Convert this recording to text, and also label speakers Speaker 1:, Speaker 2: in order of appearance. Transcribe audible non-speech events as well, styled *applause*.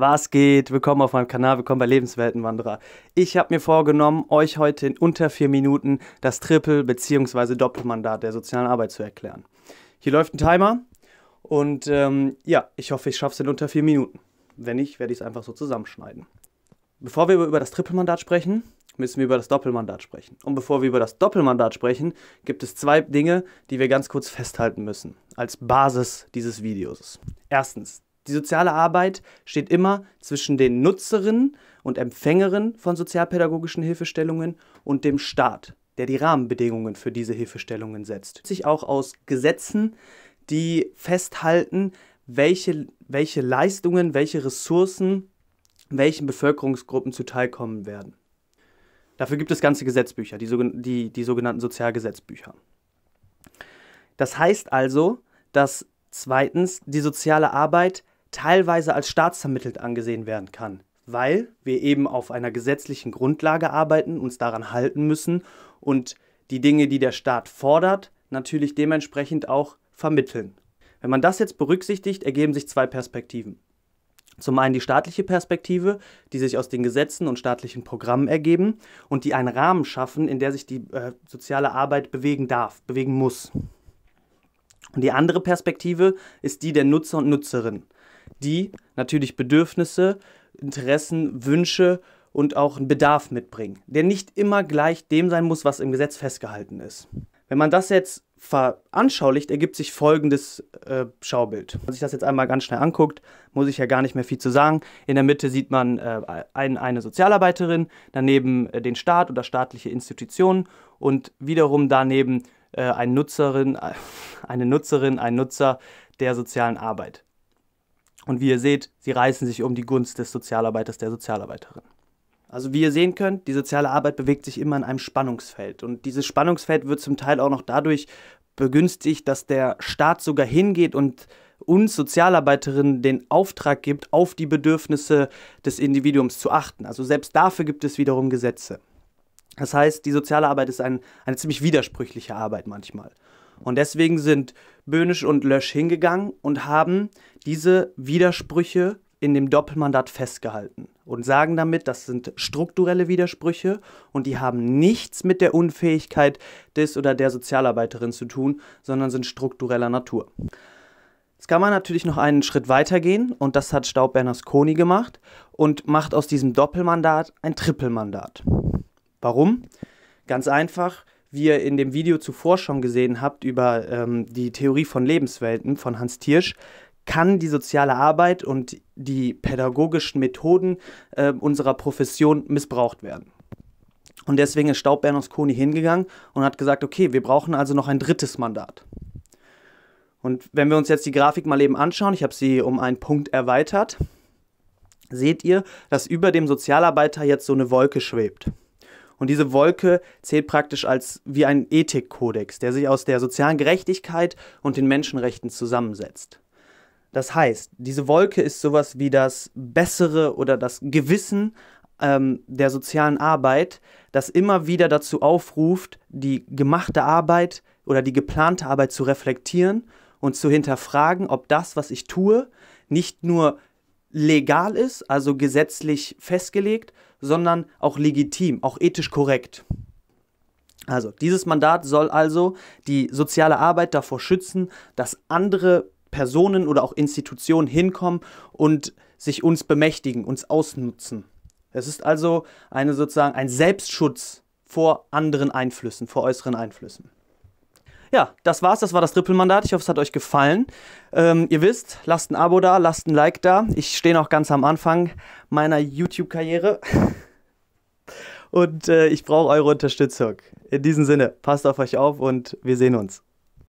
Speaker 1: Was geht? Willkommen auf meinem Kanal, willkommen bei Lebensweltenwanderer. Ich habe mir vorgenommen, euch heute in unter vier Minuten das Triple- bzw. Doppelmandat der sozialen Arbeit zu erklären. Hier läuft ein Timer und ähm, ja, ich hoffe, ich schaffe es in unter vier Minuten. Wenn nicht, werde ich es einfach so zusammenschneiden. Bevor wir über das Triple-Mandat sprechen, müssen wir über das Doppelmandat sprechen. Und bevor wir über das Doppelmandat sprechen, gibt es zwei Dinge, die wir ganz kurz festhalten müssen, als Basis dieses Videos. Erstens, die soziale Arbeit steht immer zwischen den Nutzerinnen und Empfängerinnen von sozialpädagogischen Hilfestellungen und dem Staat, der die Rahmenbedingungen für diese Hilfestellungen setzt. Sich auch aus Gesetzen, die festhalten, welche, welche Leistungen, welche Ressourcen welchen Bevölkerungsgruppen zuteilkommen werden. Dafür gibt es ganze Gesetzbücher, die, die, die, sogenannten Sozialgesetzbücher. Das heißt also, dass zweitens die soziale Arbeit teilweise als staatsvermittelt angesehen werden kann, weil wir eben auf einer gesetzlichen Grundlage arbeiten, uns daran halten müssen und die Dinge, die der Staat fordert, natürlich dementsprechend auch vermitteln. Wenn man das jetzt berücksichtigt, ergeben sich zwei Perspektiven. Zum einen die staatliche Perspektive, die sich aus den Gesetzen und staatlichen Programmen ergeben und die einen Rahmen schaffen, in der sich die äh, soziale Arbeit bewegen darf, bewegen muss. Und die andere Perspektive ist die der Nutzer und Nutzerinnen die natürlich Bedürfnisse, Interessen, Wünsche und auch einen Bedarf mitbringen, der nicht immer gleich dem sein muss, was im Gesetz festgehalten ist. Wenn man das jetzt veranschaulicht, ergibt sich folgendes äh, Schaubild. Wenn man sich das jetzt einmal ganz schnell anguckt, muss ich ja gar nicht mehr viel zu sagen. In der Mitte sieht man äh, ein, eine Sozialarbeiterin, daneben äh, den Staat oder staatliche Institutionen und wiederum daneben äh, eine Nutzerin, *laughs* eine Nutzerin, ein Nutzer der sozialen Arbeit. Und wie ihr seht, sie reißen sich um die Gunst des Sozialarbeiters, der Sozialarbeiterin. Also wie ihr sehen könnt, die soziale Arbeit bewegt sich immer in einem Spannungsfeld. Und dieses Spannungsfeld wird zum Teil auch noch dadurch begünstigt, dass der Staat sogar hingeht und uns Sozialarbeiterinnen den Auftrag gibt, auf die Bedürfnisse des Individuums zu achten. Also selbst dafür gibt es wiederum Gesetze. Das heißt, die soziale Arbeit ist ein, eine ziemlich widersprüchliche Arbeit manchmal. Und deswegen sind Böhnisch und Lösch hingegangen und haben diese Widersprüche in dem Doppelmandat festgehalten und sagen damit, das sind strukturelle Widersprüche und die haben nichts mit der Unfähigkeit des oder der Sozialarbeiterin zu tun, sondern sind struktureller Natur. Jetzt kann man natürlich noch einen Schritt weiter gehen und das hat Staub Bernasconi gemacht und macht aus diesem Doppelmandat ein Trippelmandat. Warum? Ganz einfach, wie ihr in dem Video zuvor schon gesehen habt über ähm, die Theorie von Lebenswelten von Hans Tiersch, kann die soziale Arbeit und die pädagogischen Methoden äh, unserer Profession missbraucht werden. Und deswegen ist Staub Berlusconi hingegangen und hat gesagt, okay, wir brauchen also noch ein drittes Mandat. Und wenn wir uns jetzt die Grafik mal eben anschauen, ich habe sie um einen Punkt erweitert, seht ihr, dass über dem Sozialarbeiter jetzt so eine Wolke schwebt. Und diese Wolke zählt praktisch als wie ein Ethikkodex, der sich aus der sozialen Gerechtigkeit und den Menschenrechten zusammensetzt. Das heißt, diese Wolke ist sowas wie das Bessere oder das Gewissen ähm, der sozialen Arbeit, das immer wieder dazu aufruft, die gemachte Arbeit oder die geplante Arbeit zu reflektieren und zu hinterfragen, ob das, was ich tue, nicht nur legal ist, also gesetzlich festgelegt, sondern auch legitim, auch ethisch korrekt. Also dieses Mandat soll also die soziale Arbeit davor schützen, dass andere Personen oder auch Institutionen hinkommen und sich uns bemächtigen, uns ausnutzen. Es ist also eine sozusagen ein Selbstschutz vor anderen Einflüssen, vor äußeren Einflüssen. Ja, das war's. Das war das Trippelmandat. Ich hoffe, es hat euch gefallen. Ähm, ihr wisst, lasst ein Abo da, lasst ein Like da. Ich stehe noch ganz am Anfang meiner YouTube-Karriere. *laughs* Und äh, ich brauche eure Unterstützung. In diesem Sinne, passt auf euch auf und wir sehen uns.